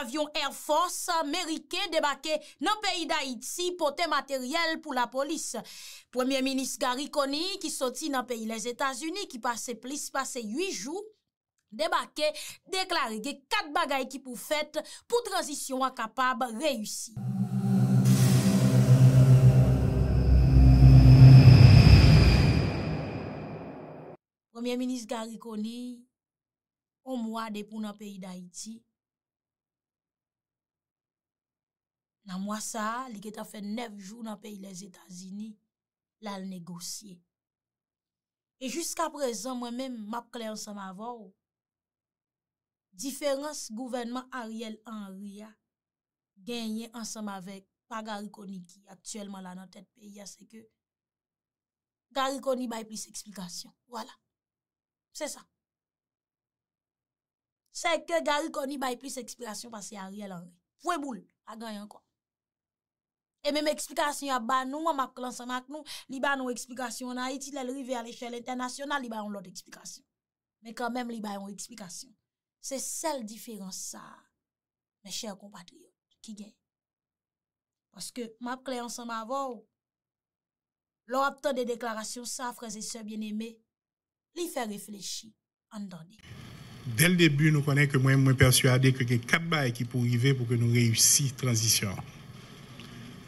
Avion Air Force Amerike debake nan peyi Daiti pote materyel pou la polis. Premier ministre Gary Connie ki soti nan peyi les Etats-Unis ki pase plis pase 8 jou, debake, deklarige 4 bagay ki pou fete pou transisyon akapab reyusi. Premier ministre Gary Connie, nan mwa sa, li ke ta fè nev joun nan peyi les Etasini, la l'negosye. E jusqu'a prezant, mwen mèm, m'ap kle ansam avò, diferans gouvenman Ariel Henry a genye ansam avèk pa Garikoni ki aktuelman la nan tèt peyi a, se ke Garikoni bay plis eksplikasyon, wala. Se sa. Se ke Garikoni bay plis eksplikasyon pa se Ariel Henry. Fwe boul, a genye ankon. E mè mè eksplikasyon ya ba nou, mè mè klansan ak nou, li ba nou eksplikasyon na iti lè lè rive a lè chèl international, li ba yon lòd eksplikasyon. Mè kè mè mè li ba yon eksplikasyon. Se sel diferans sa, mè chèl kompatri, ki gen. Paske mè mè klansan ma vò, lò aptan de deklarasyon sa, freze se bien eme, li fè reflechi an dani. Del debu nou konen ke mè mè mè perswade ke gen kabay ki pou rive pou ke nou reyusi transisyon.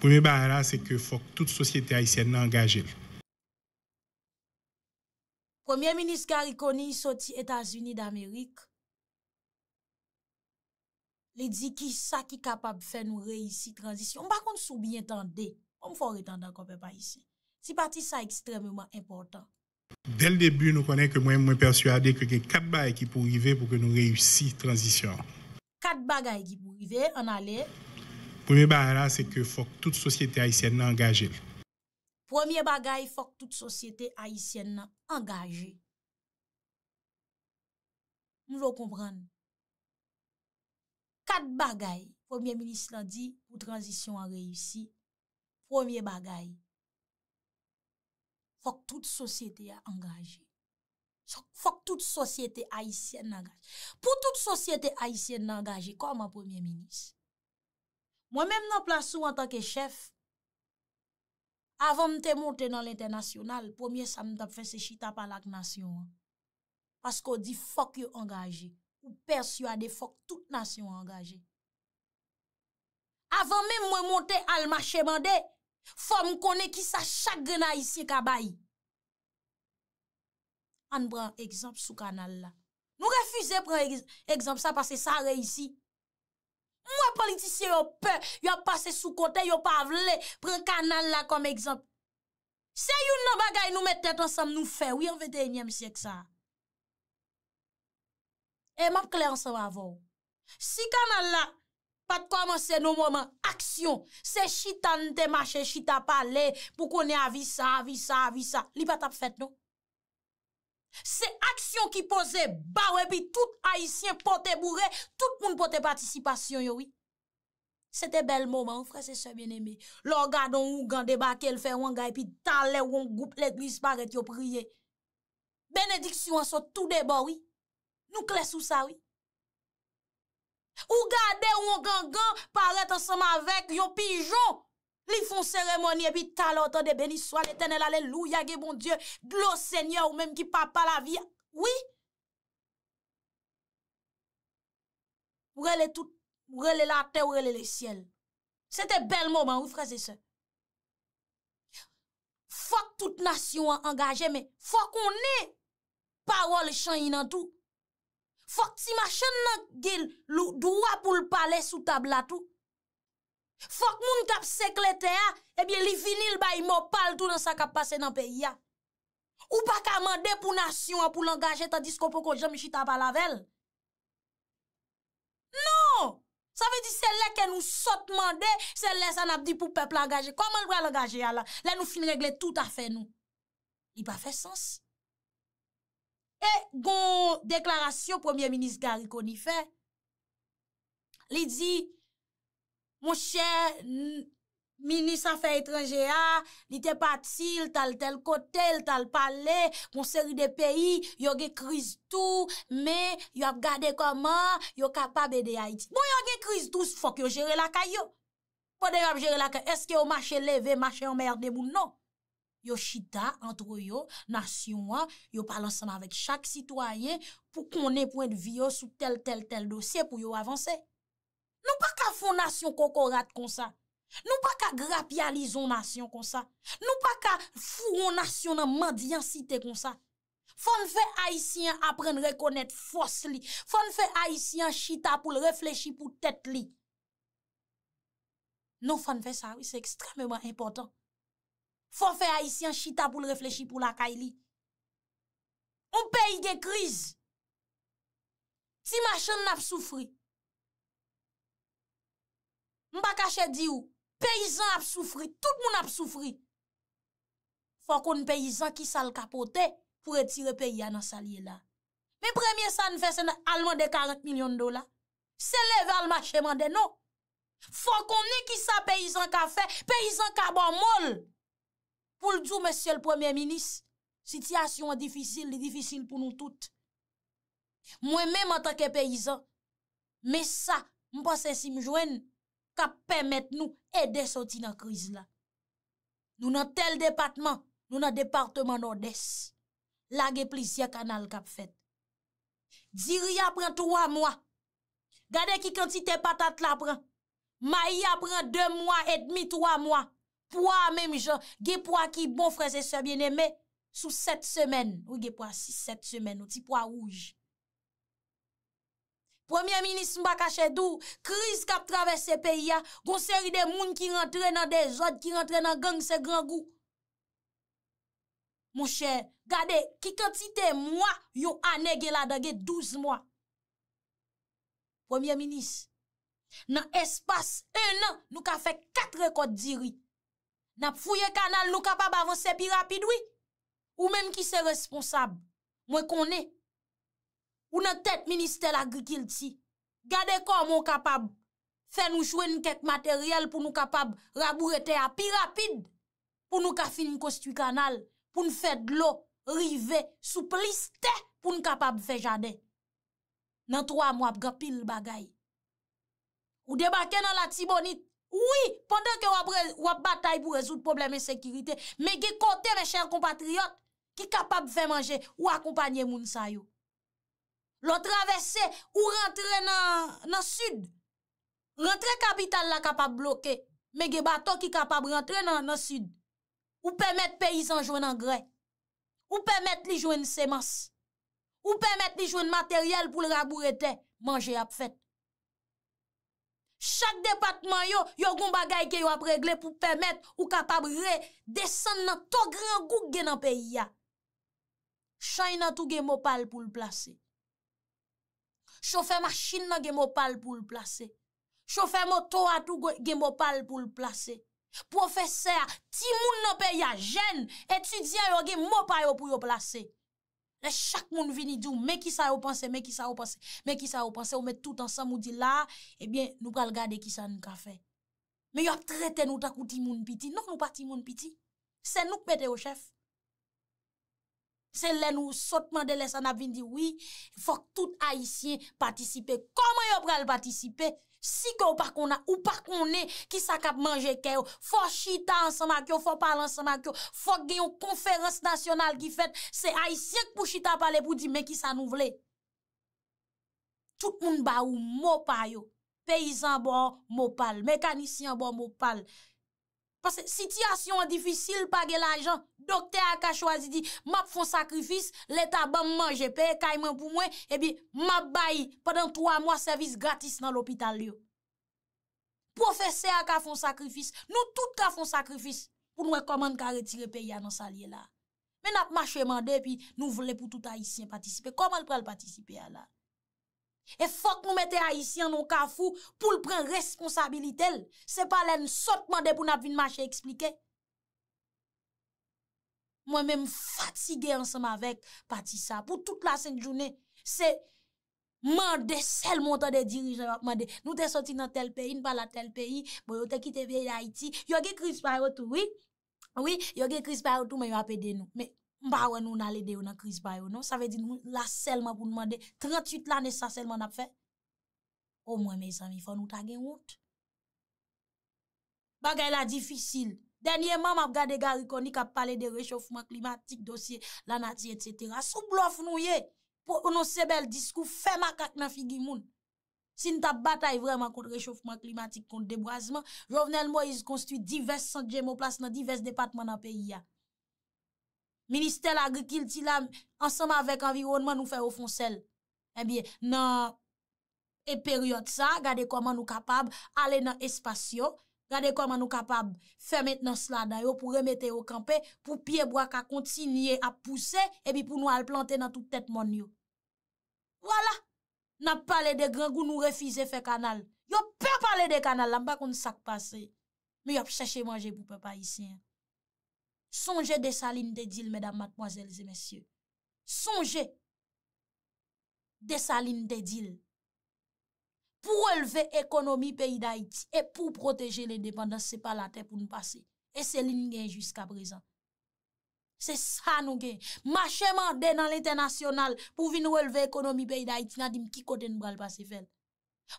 Poumè ba ala, se ke fòk tout sosyete a y se nangaje. Koumè menis karikoni y soti Etasuni d'Amerik. Le di ki sa ki kapab fè nou reyisi transisyon. Mpa kon soubyen tan de, mfo reyitan dan kon pe pa ysi. Si pati sa ekstremèman important. Del debu nou konen ke mwen mwen perswade ke ke kat ba ekipou rive pou ke nou reyisi transisyon. Kat ba ga ekipou rive, an ale... Poumye bagay la se ke fok tout sosyete aisyen na angaje. Poumye bagay fok tout sosyete aisyen na angaje. Nou lò kompran. Kat bagay, poumye menis la di pou transisyon an reyusi. Poumye bagay, fok tout sosyete a angaje. Fok tout sosyete aisyen na angaje. Poumye bagay, poumye bagay fok tout sosyete aisyen na angaje. Kwa mwen poumye menis? Mwen mèm nan plasu an tanke chef, avan mte monte nan l'internasyonal, pwemye sa mdap fè se chita pa lak nasyon an. Pasko di fok yo angaje, ou perswade fok tout nasyon angaje. Avan mèm mwen monte al ma chèman de, fò m konè ki sa chak gena isye kabay. An brè an ekzamp sou kanal la. Nou refuse brè an ekzamp sa, pasè sa re isi, Mwen politisye yo pe, yo pase sou kote, yo pa avle, pren kanal la kom ekzamp. Se yon nan bagay nou met tèt ansam nou fe, wè yon vè denye msye ksa. E map kle ansa wavou. Si kanal la pat komanse nou mwoman, aksyon, se chita nte mache, chita pale, pou konen avisa, avisa, avisa, li pat ap fet nou. Se aksyon ki pose ba we bi, tout aisyen pote bourre, tout moun pote patisipasyon yo we. Sete bel mouman, ou frese se bien eme. Lo gade ou ou gande bakel fe wangay, pi talè wong goup letlis paret yo priye. Benediksyon so tout deba we, nou klesou sa we. Ou gade ou ou gangan paret ansama vek yo pijon. Li fon seremonye bi talot an de benisoan, le tenel ale lou, yage bon die, glos senyor ou menm ki pa pa la vi. Oui! Wrele tout, wrele la te, wrele le siel. Sete bel moman, wifreze se. Fok tout nasyon an angaje, me, fok on ne, parol chan y nan tou. Fok si ma chan nan gil, lou, dwa pou l'pale sou tabla tou. Fok moun kap seklete a, ebyen li vinil ba imopal tou nan sa kap pase nan peyi a. Ou pa kamande pou nasyon a, pou langaje ta disko pou kou jem jita balavel. Non! Sa ve di se le ke nou sot mande, se le san ap di pou peple langaje. Koman lwa langaje a la? Le nou fin regle tout a fe nou. Ni pa fe sens. E gon deklarasyon pou premier minis gari koni fe. Li di... Mon chè, minis afe etranje a, nite patil, tal tel kotel, tal pale, konseri de peyi, yo ge kriz tou, me, yo ap gade koman, yo kapab e de Haiti. Bon, yo ge kriz tou, fok yo jere laka yo. Po dey ap jere laka, eske yo mache leve, mache omerde moun, non. Yo chida antro yo, nasyonwa, yo palansan avet chak sitwayen, pou konen pou ente vi yo sou tel tel tel dosye pou yo avanse. Nou pa ka foun nasyon kokorat kon sa. Nou pa ka grapyalizon nasyon kon sa. Nou pa ka foun nasyon nan mandyan site kon sa. Fon fe haisyen apren rekonet fos li. Fon fe haisyen chita pou l reflechi pou tet li. Nou fon fe sa, wè, se ekstremèman impotant. Fon fe haisyen chita pou l reflechi pou l akay li. Ou peyi gen kriz. Si machan nap soufri. Mpa kache di ou, peyizan ap soufri, tout moun ap soufri. Fwa kon peyizan ki sal kapote pou etire peyi anan salye la. Me premye san fese alman de 40 milyon dola. Se leve alman che mande nou. Fwa kon ne ki sa peyizan ka fe, peyizan ka ban mol. Poul djou msye l premiye minis, sityasyon an difisil, li difisil pou nou tout. Mwen men mwen tanke peyizan, me sa mwen pasensi mjwen. kap pèmèt nou edè soti nan kriz la. Nou nan tel depatman, nou nan departman nordès, la ge plis ya kanal kap fèt. Dzi ria prèn 3 mwa, gade ki kantite patat la prèn, ma ria prèn 2 mwa et demi 3 mwa, pou a mèm jò, ge pou a ki bon freze sebyenemè, sou 7 semen, ou ge pou a 6-7 semen, ou ti pou a roujè. Premye minis mba kache dour, kriz kap traves se peyi ya, gonseri de moun ki rentre nan de zot, ki rentre nan gang se gran gou. Mouche, gade, ki kantite mwa yo ane gela dage 12 mwa. Premye minis, nan espas 1 an nou ka fe 4 rekod diri. Nap fuyye kanal nou ka pa bavonse pi rapidwi. Ou menm ki se responsab, mwen konen. ou nan tet minister l'agrikil ti, gade kon moun kapab, fe nou chouen kek materyel pou nou kapab rabou rete api rapid, pou nou ka fin kostu kanal, pou nou fe dlo, rive, soupliste, pou nou kapab fe jade. Nan 3 mwap, gapil bagay. Ou debake nan la tibonit, oui, pwantan ke wap batay pou rezout probleme sekirite, me ge kote ve chèr kompatriot ki kapab fe manje ou akompanye moun sayo. Lo travesse ou rentre nan sud. Rentre kapital la kapab bloke, me ge baton ki kapab rentre nan sud. Ou pemet peyizan jwen angray. Ou pemet li jwen semas. Ou pemet li jwen materyel pou l ragbou rete, manje ap fet. Chak depatman yo, yo goumba gay ke yo ap regle pou pemet ou kapab re desen nan to gran gouk gen an pey ya. Chay nan touge mopal pou l plase. Chofè machin nan gen mo pal pou l plase. Chofè moto atou gen mo pal pou l plase. Profesèr, ti moun nan pe ya jen, etudyan yo gen mo pal yo pou yo plase. Lè chak moun vinidou, mè ki sa yo panse, mè ki sa yo panse, mè ki sa yo panse, ou mè tout ansan moudi la, ebyen eh nou kal gade ki sa nou ka fe. Mè yo ap tretè nou takou non, ti moun piti, nou mou pa ti moun piti. Se nou pete yo chef. Se lè nou sotman de lè san ap vin di wè, fòk tout haisyen patisipe. Koman yo pral patisipe? Si kè ou pak kou na, ou pak kou ne, ki sa kap manje kè yo. Fòk chita ansan mak yo, fòk pal ansan mak yo, fòk gen yon konferans nasyonal ki fèt. Se haisyen pou chita pale pou di me ki sa nou vle. Tout moun ba ou mò pal yo. Peyizan bo mò pal, mekanisyen bo mò pal. Sityasyon an difisil, page la anjan, dokte a ka chwazi di, map fon sakrifis, leta ban manje pe, kayman pou mwen, ebi map bayi, padan 3 mwa servis gratis nan l'opital liyo. Profese a ka fon sakrifis, nou tout ka fon sakrifis pou nou rekoman ka retire pe ya nan salye la. Men ap mache mande pi nou vle pou tout a isyen patisipe, komal pral patisipe ya la? E fok nou mette Haitien nou kafou pou l pren responsabilitel, se palen sot mande pou n ap vin mache eksplike. Mwen men m fatige ansam avek patisa pou tout la sen jounen, se mande sel montan de dirijan wap mande. Nou te soti nan tel peyi, nou pala tel peyi, mwen bon, yo te kite veyi Haiti, yo ge kris parotou, yo ge kris parotou mwen yo apede nou. Mba we nou nale deyo nan kriz bayo, non? Sa ve di nou la sel ma pou nwande, 38 lane sa sel man ap fe. O mwen me san mi fwa nou tagen wout. Bagay la difisil. Denye man ap gade gari koni kap pale de rechofman klimatik, dosye, lanati, etc. Sou blof nou ye, pou nou sebel diskou, fe makak nan figi moun. Sin tap batay vreman kont rechofman klimatik, kont debwazman, rovenel mwen yi se konstuit divers sanje mwen plas nan divers departman nan peyi ya. Ministèl agri kilti la, ansama vek environman nou fè ou fonsel. E bie, nan e peryot sa, gade koman nou kapab ale nan espasyon, gade koman nou kapab fèmèt nan sladayon pou remete ou kampe, pou pie waka kontinye a pousse e bi pou nou al plante nan tout tèt mon yo. Wala, nan pale de gran goun nou refize fè kanal. Yo pe pale de kanal, la mba kon sak pase. Mbyop chache manje pou pe pa isyen. Sonje de sa lin de dil, mèdam, matmoazèl, zè mèsyè. Sonje de sa lin de dil pou wèlve ekonomi peyi da iti e pou proteje le depandans, se pa la te pou nou pase. E se lin gen jusqu'a prezant. Se sa nou gen. Ma chèman den nan l'internasyonal pou vin wèlve ekonomi peyi da iti, nan dim ki kote nou bral pase fèl.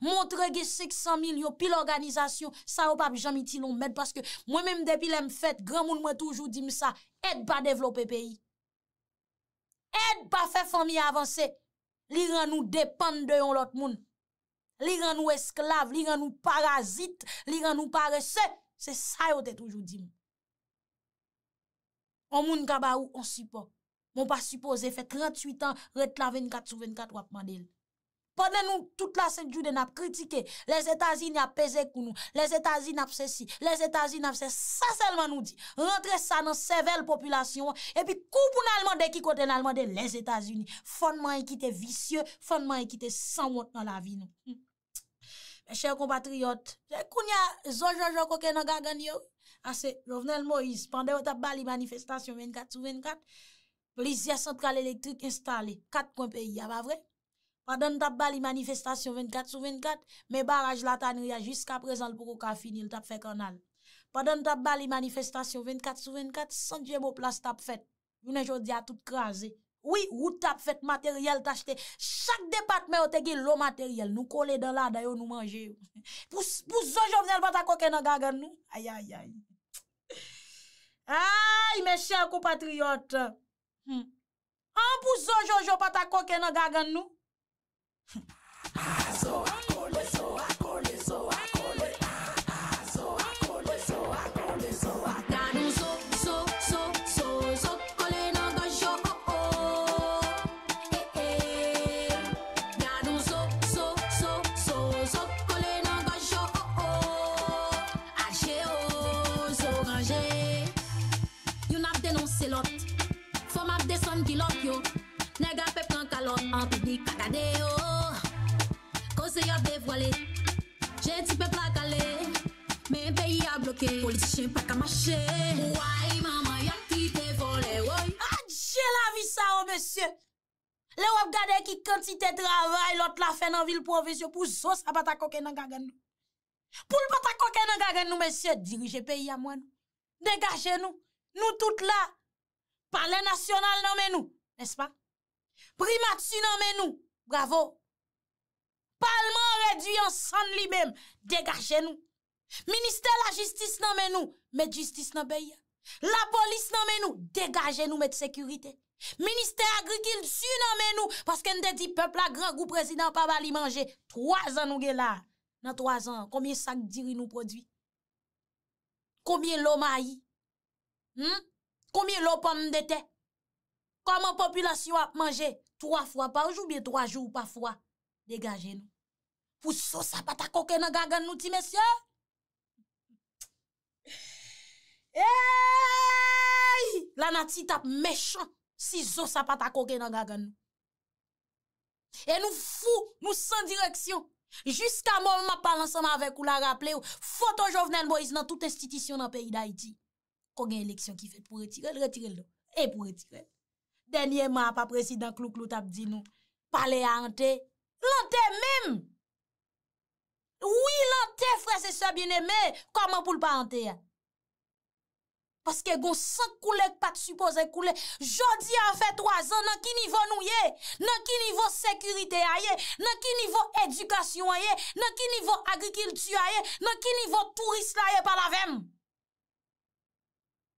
Montre ge 600 mil yo pil organizasyon Sa yo pap jam iti lon med Paske mwen menm depi lem fet Gran moun mwen toujou dim sa Ed pa devlope peyi Ed pa fe fomi avanse Li ran nou depande deyon lot moun Li ran nou esklav Li ran nou parazit Li ran nou paresse Se sa yo te toujou dim O moun kaba ou on supo Moun pa supo ze fet 38 an Ret la 24 sou 24 wap mandel Pendè nou tout la sè djou de nap kritike, les Etats-Unis ap pese kou nou, les Etats-Unis napsè si, les Etats-Unis napsè sa selman nou di, rentre sa nan sevel populasyon, epi koupou nan alman de ki kote nan alman de les Etats-Unis. Fonman y ki te visye, fonman y ki te sanmote nan la vi nou. Mè chè yon compatriot, jè kou nya zonjonjon koke nan gagan yon, asè, ah, jòvnen l'mois, pendè wot ap bali manifestasyon 24-24, blizye sentral elektrik installe, kat kon peyi ya ah, ba vre? Pa dan tap bali manifestasyon 24 sou 24, me baraj la tan ria jiska prezal pou kwa finil tap fe konal. Pa dan tap bali manifestasyon 24 sou 24, san dje bo plas tap fet. Yon e jò di a tout kranze. Oui, wou tap fet materyel tachte. Chak depat mè wote gil lo materyel. Nou kole dan la dayo nou manje. Pou zojo vnel pata koke nan gagan nou? Aya, aya, aya. Aya, aya, aya. Aya, aya, aya. Aya, aya, aya. Aya, aya, aya. Aya, aya, aya. Aya, aya, aya. Aya, aya, aya so Poul pata koke nan gagan nou, mwen sye dirije peyi a mwen nou, degaje nou, nou tout la, parlen nasyonal nan men nou, nespa, primatsi nan men nou, bravo, palman reduyan san li men, degaje nou, minister la jistis nan men nou, met jistis nan peyi a. La polis nan men nou, degaje nou met sekurite. Minister agrikil su nan men nou, paske n de di pepla gran gou prezident pa vali manje. Troazan nou ge la, nan troazan, komye sak diri nou prodwi. Komiye lo ma yi. Hmm? Komiye lo pomme de te. Koman populasyon manje, troa fwa parjou, biye troa jou pa fwa. Degaje nou. Pou sou sa pata koke nan gagan nou ti mesye? Eyyy, la nati tap mechon, si zo sapata koke nan gagan nou. E nou fou, nou san direksyon. Jiska moun ma palansan avek ou la rapple ou, foto jovenel bo iz nan tout estitisyon nan peyi da iti. Kogan eleksyon ki fet pou retirel, retirel do, e pou retirel. Denye mwa pa presidant klou-klou tap di nou, pale a hante, lante mèm. Ouye lante frese sa binemè, koman pou l pa hante ya? Aske goun se koulek pat suppose koulek. Jodi an fe 3 an nan ki nivou nouye. Nan ki nivou sekurite aye. Nan ki nivou edukasyon aye. Nan ki nivou agrikiltu aye. Nan ki nivou turist laye palavem.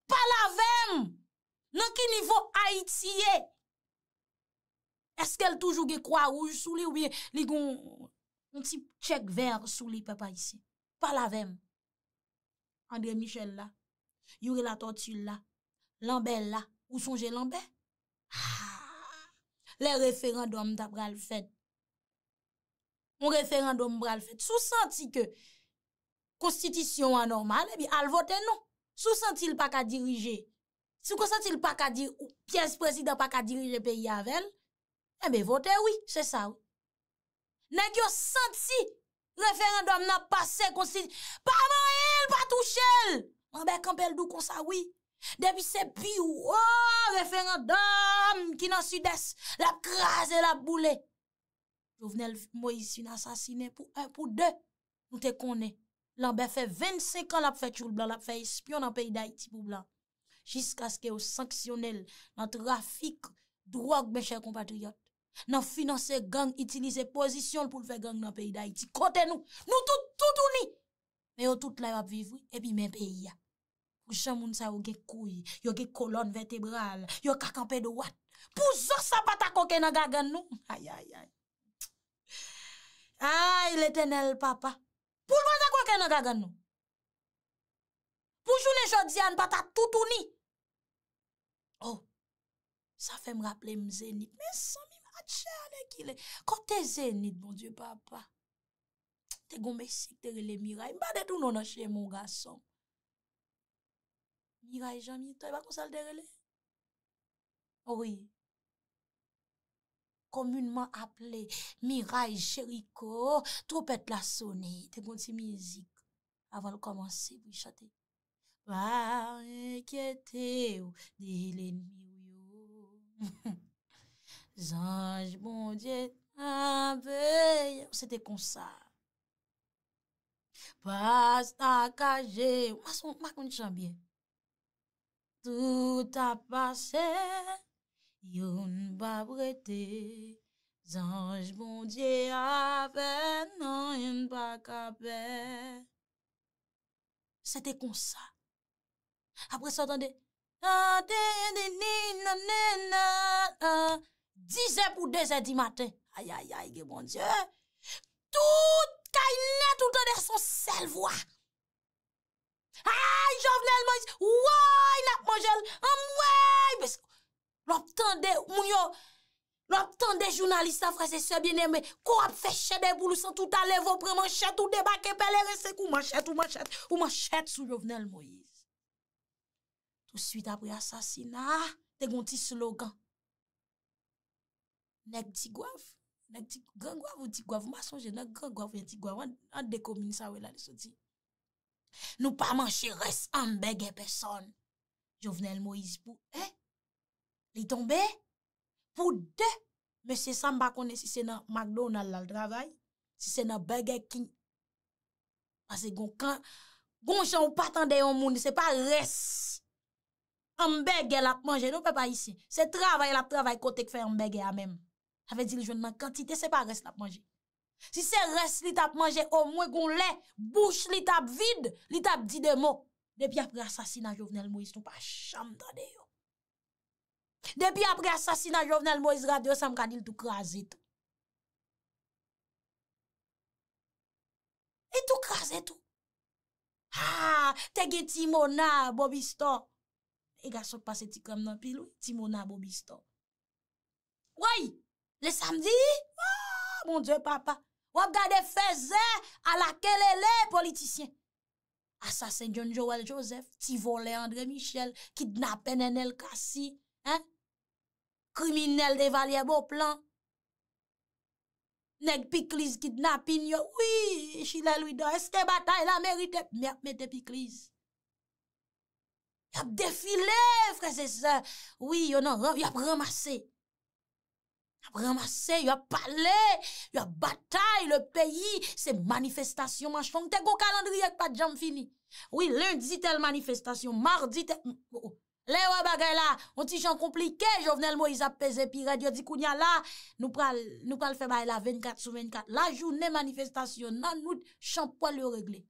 Palavem. Nan ki nivou Haitiye. Eske el toujou ge kwa ou sou li ou biye. Li goun. Un tip chek ver sou li pepa isi. Palavem. Andre Michel la. Yowre la totu la, lanbe la, ou sonje lanbe? Ha! Ah! Le referandoum ta pral fed. Mon referandoum pral fed. Sou senti ke konstitisyon anormal, eh al vote non. Sou senti l pa ka dirije. Sou senti l pa ka dirije ou piens presidant pa ka dirije pe yavel, ebe eh vote oui, se sa ou. Nèk yo senti referandoum nan pase konstitisyon, pa man el, pa touche el! Mwen bè kampel dou konsa wè. Depi se pi wò, oh, referandam ki nan sudès. Lè ap krasè, lè ap boulè. Jou vnen lè Moïse fin asasine pou un, pou dè. Nou te konè. Lè an bè fè 25 an lè ap fè choul blan, lè ap fè espyon nan peyi da iti pou blan. Jiska skè ou sanksyonel nan trafik drok bè chè kompatriot. Nan finanse gang, itilise pozisyon lè pou lè fè gang nan peyi da iti. Kote nou, nou toutouni. E yo tout la yo ap vivwi, e bi men pe yia. Ou chan moun sa ou ge kouy, yo ge kolon vertebral, yo kakampe do wat. Pou zorsan pata kouke nan gagan nou. Ay, ay, ay. Ay, le tenel papa. Pou zorsan kouke nan gagan nou. Pou jounen jodian pata toutouni. Oh, sa fe m raple m zenit. Me san mi mat che ane gile. Kote zenit, bon dieu papa. Te goun me sik terele Miray. Mbade tou non an chen moun gason. Miray Janito, e ba konsal terele? Ouwi. Komunman aple, Miray Cheriko, troupet la soni. Te goun si mizik. Avan l komanse, bichate. Bar e kete ou, di le ni ou. Zanj bon dje, a beye. Se te konsal. Pasta kaje. Mwa son, mwa konj chanbyen. Tout a pase. Yon ba brete. Zanj bondye ape. Nan yon bakape. Sete konsa. Apre sa tande. Dize pou deze di mate. Ayayay, yon bondye. Tout. ka yi net ou tè der son sel vwa. Ay, Jovenel Moïse, woy, nap manjel, am woy, lop tènde, moun yo, lop tènde jounalista, frese sebyenemè, kou ap fè chè de boulousan, touta levopre manchè, toute bakè peler, se kou manchè, toutou manchè, toutou manchè, sou Jovenel Moïse. Toutou suite apri asasina, te gonti slogan, nek ti gwev, Nou pa manche res, anbege peson. Jovenel Moise pou, eh, li tombe, pou de. Mese Samba konen si se nan McDonald la l travay, si se nan bege kin. Mase gon kan, gon chan ou patan de yon moun, se pa res. Ambege la kmanje, nou pe pa isi. Se travay la travay kote kfe ambege a menm. avè diljonman kantite se pa res la pmanje. Si se res li tap manje, o mwen goun lè, bouche li tap vide, li tap di de mò. Depi apre asasina Jovenel Moïse, nou pa chanm danè yo. Depi apre asasina Jovenel Moïse, rade yo sa mkadi li tou krasè tou. E tou krasè tou. Ha! Ah, Tè ge timon nan bobistò. E gasop pase ti krem nan pilou, timon nan bobistò. Woy! Le samdi, ah, mon dieu papa, wap gade feze a la kele le politisyen. Asasen John Joel Joseph, ti vole André Michel, kidnapen en el kasi. Kriminel devalye bo plan. Neg Piklis kidnapin yo, wiii, chile louido, eske bata, la merite, merte Piklis. Yap defile, freze se, wii, yonan yap ramase. Ramase, yon pale, yon batay, le peyi, se manifestasyon manj fangte, go kalandri ek pa djam fini. Ou yi lundi tel manifestasyon, mardi tel... Oh, oh. Le wè bagay la, onti chan komplike, jo vnen l mo yisa peze, pi radyo di kounya la, nou pral fe bay la 24 sou 24. La jounen manifestasyon nan nou chan po le regle.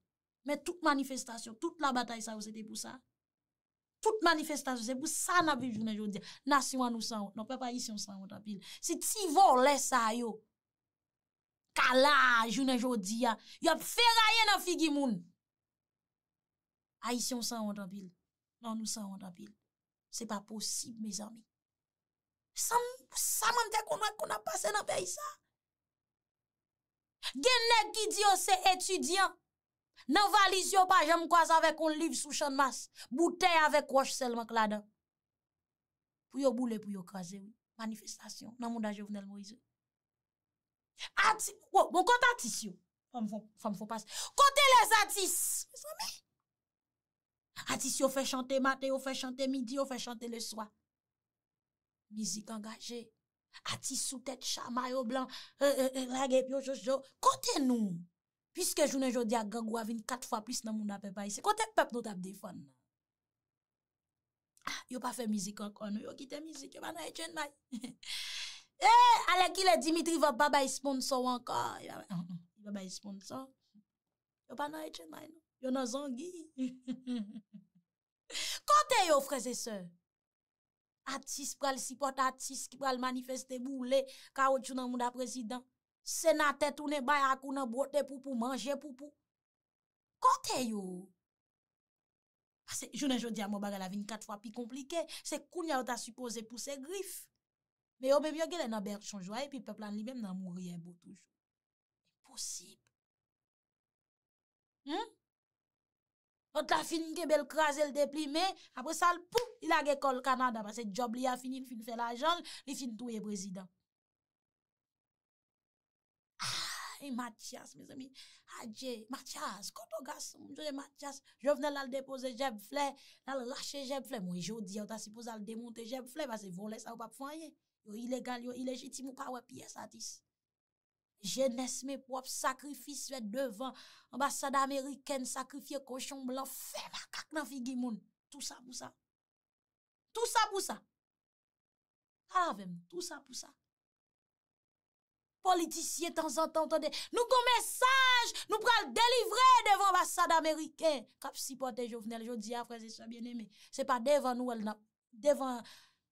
Men tout manifestasyon, tout la batay sa ou se te pou sa? Tout manifestasyon se pou sa nabib jounen joudia. Nasyon anousan, nan pepe aisyon san non, anabil. Se ti vo le sa yo, kala jounen joudia, yo ap fez aye nan figi moun. Aisyon san anabil, nan anousan anabil. Se pa posib, me zami. Sa man de kon a kona pase nan peyi sa. Gen ne gidyon se etudyan. Nan valiz yo pa jèm kwaze avèk on liv sou chan mas. Boutè avèk kwa ch selman kladan. Pou yo boule pou yo kwaze. Manifestasyon. Nan mou da jèv vnel mou izè. Atis. Wou, moun kote atis yo. Fèm fò pas. Kote les atis. Fèm fò mè. Atis yo fè chante matè, yo fè chante midi, yo fè chante le swa. Mizi kangaje. Atis sou tèt chama yo blan. Kote nou moun. Piske jounen jodi a gagou avin kat fwa plis nan moun ap epay se. Kote pep nou tap defan. Ah, yo pa fe mizik an kon. Yo ki te mizik. Yo pa nan etjen may. E, ale ki le Dimitri va ba bay sponsor an kon. Ya bay sponsor. Yo pa nan etjen may. Yo nan zangi. Kote yo freze se. Atis pral sipot atis ki pral manifeste boule. Ka wot chou nan moun ap presidant. Se na tèt ou ne bay akou nan brote pou pou manje pou pou. Kote yo. Pase jounen jodi a mou baga la vin kat fwa pi komplike. Se koun ya ou ta supose pou se grif. Me yo bebyo gèle nan ber chonjwa e pi peplan li men nan moun riyen boutouj. Pousib. Hmm? Ou ta fin nge bel kras el depli me. Apre sa l pou il a ge kol Kanada. Pase job li a finin fin fè la jol. Li fin touye prezident. E Matias, me zemi, adje, Matias, koto gas, moun jote Matias, jo vnen lal depose jeb fle, lal rache jeb fle, moun jodi yo ta sipoze lal demonte jeb fle, basi volè sa ou pap fanyen, yo ilegal yo, ilegitim ou kawè piye sa atis. Je nesme pou ap sakrifis wet devan, mba sada Ameriken sakrifye koshon blan, fe, bakak nan figi moun, tout sa pou sa, tout sa pou sa, a avèm, tout sa pou sa. politisye tan zan tan tande, nou kon mesaj, nou pral delivre devan ambasade Ameriken, kapsi pote jo vnel, jo diya, freze sou a bien eme, se pa devan nou al nap, devan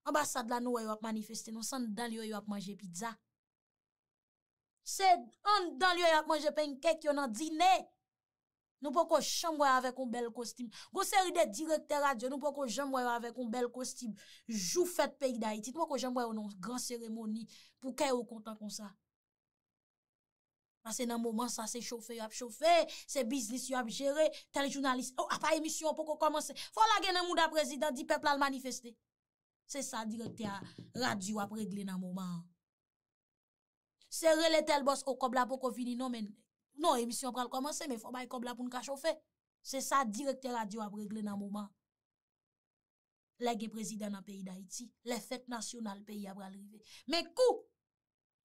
ambasade la nou yo ap manifeste, nou san dan liyo yo ap manje pizza, se an dan liyo yo ap manje penkek yo nan dine, nou po ko chanmwe avek ou bel kostim, go seri de direkte radio, nou po ko jemwe avek ou bel kostim, jou fete pek da iti, nou po ko jemwe ou nan gran seremoni pou ke ou kontan kon sa, Mase nan mouman sa se choufe yo ap choufe, se bizlis yo ap jere, tel jounalist, oh, non, non, ap a emisyon pou kou komanse. Fou la gen nan mouda prezident di pepl al manifeste. Se sa direkte a radyo ap regle nan mouman. Se rele tel bos kou kobla pou kou fini non men. Non emisyon pral komanse, me fou may kobla pou nka choufe. Se sa direkte a radyo ap regle nan mouman. Le gen prezident nan peyi da iti, le fet nasyonal peyi ap ralrive. Me kou!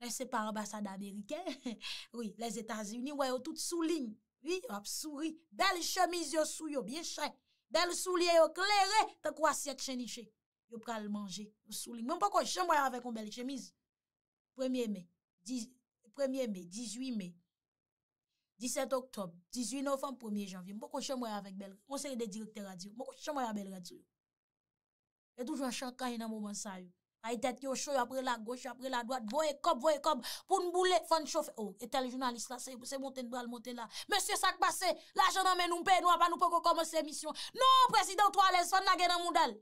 E se par ambasade Ameriken. Oui, les Etats-Unis, wè yo tout souligne. Oui, hop, souri. Bel chemise yo sou yo, bien chè. Bel souliye yo klerè. Te kwa sièk cheniche. Yo pral manje, yo souligne. Mè mpoko chè mwè avè kon bel chemise. Premier mai. Premier mai, 18 mai. 17 oktob. 18 novem, premier janvye. Mpoko chè mwè avè bel. Mpoko chè mwè avè bel. Mpoko chè mwè avè bel. E toujwa chan kany nan mouman sa yo. Ay det ki yo choy apre la goch, apre la doat, boye kob, boye kob, pou nou boule, fon chof. Oh, etel jounalist la, se monten dral, monten la. Monsie sak basse, la jounan men nou mpe, nou apan nou poko koman se misyon. Nou, presidant walez, fon nage nan moun dal.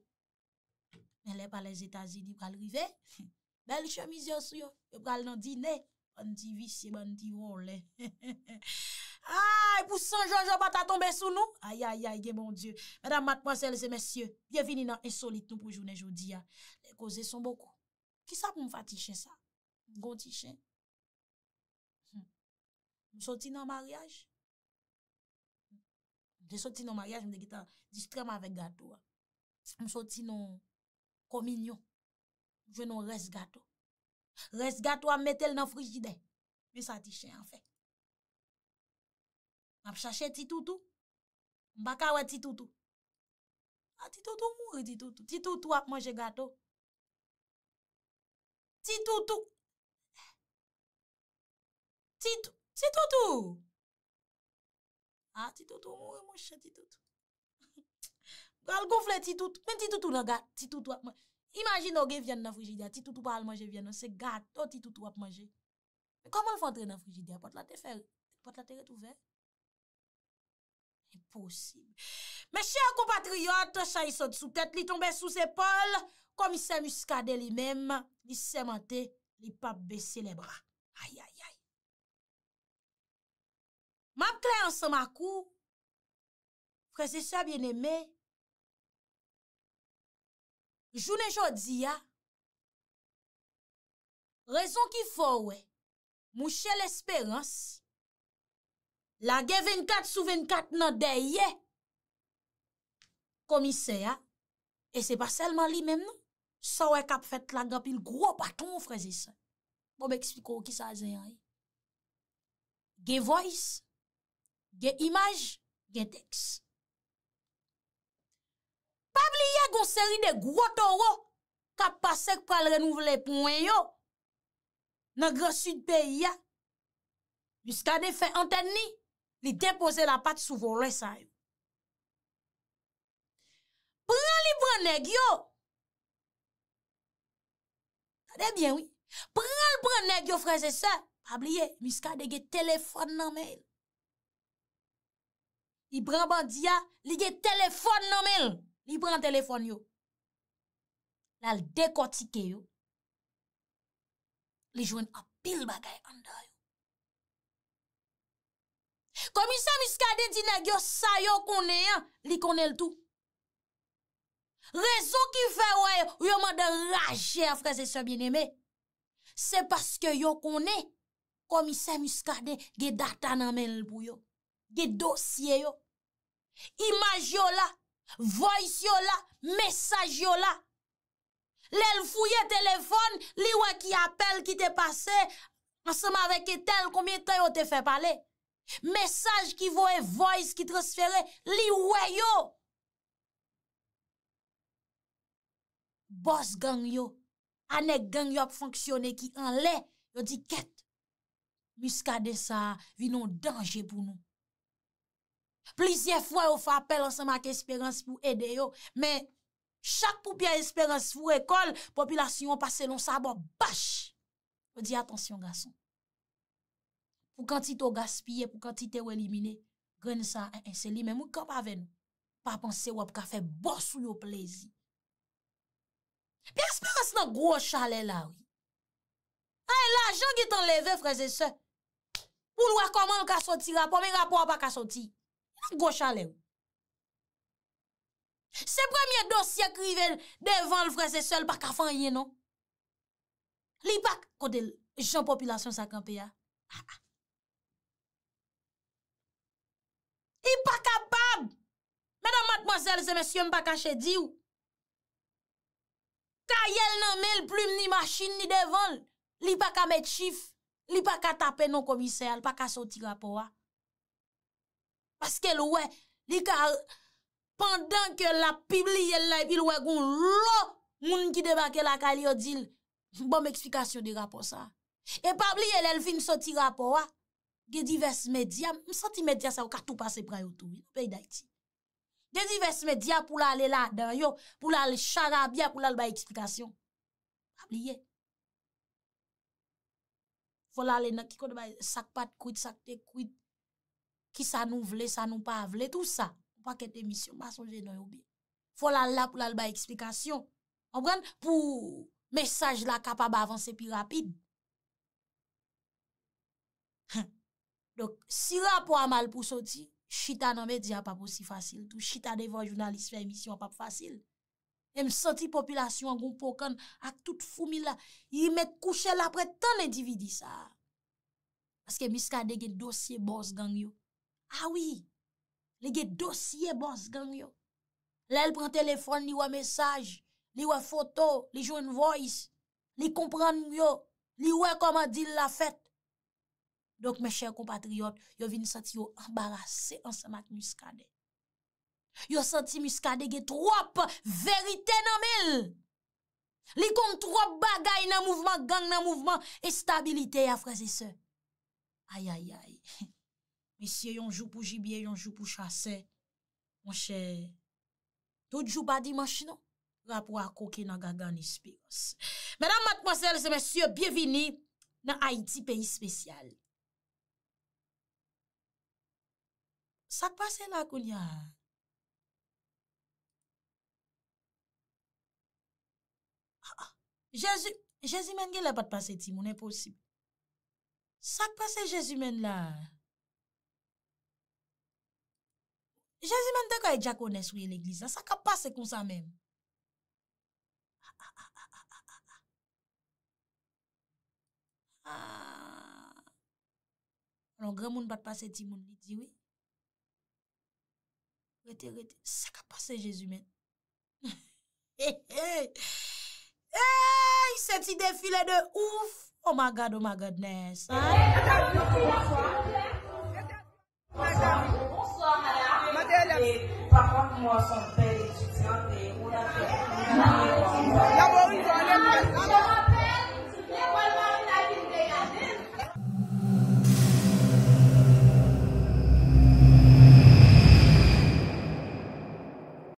Nelè pa les Etasini, pral rive. Bel chomizyon sou yo, pral nan dine. Fondi visye, fondi wole. Ay, pou san joun, joun pata tombe sou nou. Ay, ay, ay, gen mon dieu. Madame, mademoiselles et messieurs, bienveni nan insolite nou pou jounen joudi ya. koze son boko. Ki sa pou mfa ti chen sa? Gon ti chen? M soti nan mariage? M soti nan mariage, m de gita distreman ave gato a. M soti nan kominyon. Jwen nan res gato. Res gato a metel nan frigide. Mi sa ti chen an fek. M ap chache ti toutou. M baka wè ti ah, toutou. Ti toutou ak manje gato. Titoutou. Titoutou. Titoutou. Titoutou. Titoutou. Al ah, gonflet Titoutou. Men Titoutou nan gade. Imagin nou gen vyan nan frijidia. Titoutou pa al manje vyan nan se gade. O Titoutou ap manje. Koman l fante ren nan frijidia? Pot la te ret ouve? Eposib. Mè chè akou patriyot. Chè y sote sou tèt. Li tombe sou sepol. Komisè muskade li mèm. li semente, li pa bese le bra. Ay, ay, ay. Map kre ansan makou, prese sa bieneme, jounen jodi ya, rezon ki fò we, mouche l'esperans, la ge 24 sou 24 nan deye, ye, komise ya, e se pa selman li men nou. Sowe kap fet la gap il gro paton mou frezi sa. Mou bon, be ekspliko ki sa aze yoy. Ge voice, ge imaj, ge teks. Pab li ya gonseri de gro toro, kap pasek pal renouvle pou en yo, nagre sud pe ya, biska de fe anten ni, li depose la pat sou vore sa yoy. Pran li pranek yo, Adè byen wè, pran l pran nèk yo franse se, pa bliye, miska de ge telefon nan men. Li pran bandiya, li ge telefon nan men, li pran telefon yo. La l dekoti ke yo, li jwen apil bagay an da yo. Komisa miska de di nèk yo sayo konen, li konen l tou. Rezon ki fè wè yo, yo man de raje a fraze so bin eme. Se paske yo konè, komise muskade, ge data nan men l pou yo. Ge dosye yo. Imaj yo la, voice yo la, mesaj yo la. Lèl fouye telefon, li wè ki apel ki te pase, ansèm avè ke tel, komye ten yo te fè pale. Mesaj ki vòe, voice ki transfere, li wè yo. Bos gang yo, anèk gang yo ap fonksyonè ki an lè, yo di ket, miska de sa vinon danje pou nou. Plisye fwa yo fapel ansan mak esperans pou ede yo, men chak pou pya esperans pou rekol, popilasyon pa selon sa bo bach, yo di atansyon gason. Pou kantite yo gaspye, pou kantite yo elimine, gren sa enseli, eh, eh, men mou kap avè nou, pa panse yo ap ka fe bos ou yo plezi. Pi aspewa se nan gwo chale la wè. Aè e la ajan ki tan leve freze se. Moun wakoman l ka soti rapo, men rapo apak ka soti. Nan gwo chale wè. Se premye dosye krivel devan l freze se l baka fanyen nou. Li pak non? kote l jan populasyon sakampia. Li pak kapab. Mèdam matmozèl se mèsyon baka chedi wè. Ka yel nan mel ploum ni machin ni devol, li pa ka met chif, li pa ka tape non komisè, li pa ka soti rapor wa. Paske louè, li ka, pandan ke la pib li yel nan epil wè goun lò, moun ki debake la kalyo dil, bon mè eksplikasyon di rapor sa. E pabli yel el fin soti rapor wa, ge divers medyam, mè soti medyam sa ou ka tout pase pra yotou, pey da iti. Desi vesme diya pou la le la dan yo, pou la le charabia, pou la le baye eksplikasyon. Apliye. Fon la le nan ki konde baye sakpat kuit, sakte kuit, ki sa nou vle, sa nou pa vle, tout sa. Fon pa ket emisyon, pa son jenoy oubi. Fon la la pou la le baye eksplikasyon. Obran, pou mesaj la kapab avanse pi rapide. Dok, si la pou amal pou soti, Chita nan me di ap ap osi fasil. Tou chita de vo jounalist fè emisyon ap ap fasil. E m senti popilasyon an goun pokan ak tout foumi la. I me kouche la apre ton endividi sa. Aske miska de ge dosye bors gang yo. Awi, ah le ge dosye bors gang yo. Le el pren telefon, li we mesaj, li we foto, li joun voice. Li kompran yo, li we koma dil la fet. Donk men chèr kompatriot, yon vin santi yon embarase ansan mat muskade. Yon santi muskade gen trope verite nan mil. Li kon trope bagay nan mouvman, gang nan mouvman, e stabilite ya fraze se. Ay, ay, ay. Mesye yon jou pou jibye, yon jou pou chase. Mon chèr, do djou pa di manchino, rapwa koke nan gagan ispeyons. Menan mat masel se mesye, biye vini nan Haiti peyi spesyal. Sak pase la koun ya? Ah, ah. Jezi men gen la e bat pase ti moun, e posib. Sak pase jezi men la? Jezi men dekwa e dja kounen souye l'eglisa, sak pase koun sa men. Anon, gremoun bat pase ti moun, diwi. Rete, rete, sa ka pase Jezu men. Hé, hé. Hé, se ti defile de ouf. Oh my God, oh my goodness. Hein? Bonsoir, madame. Par contre, moi, son père étudiant, et on a fait...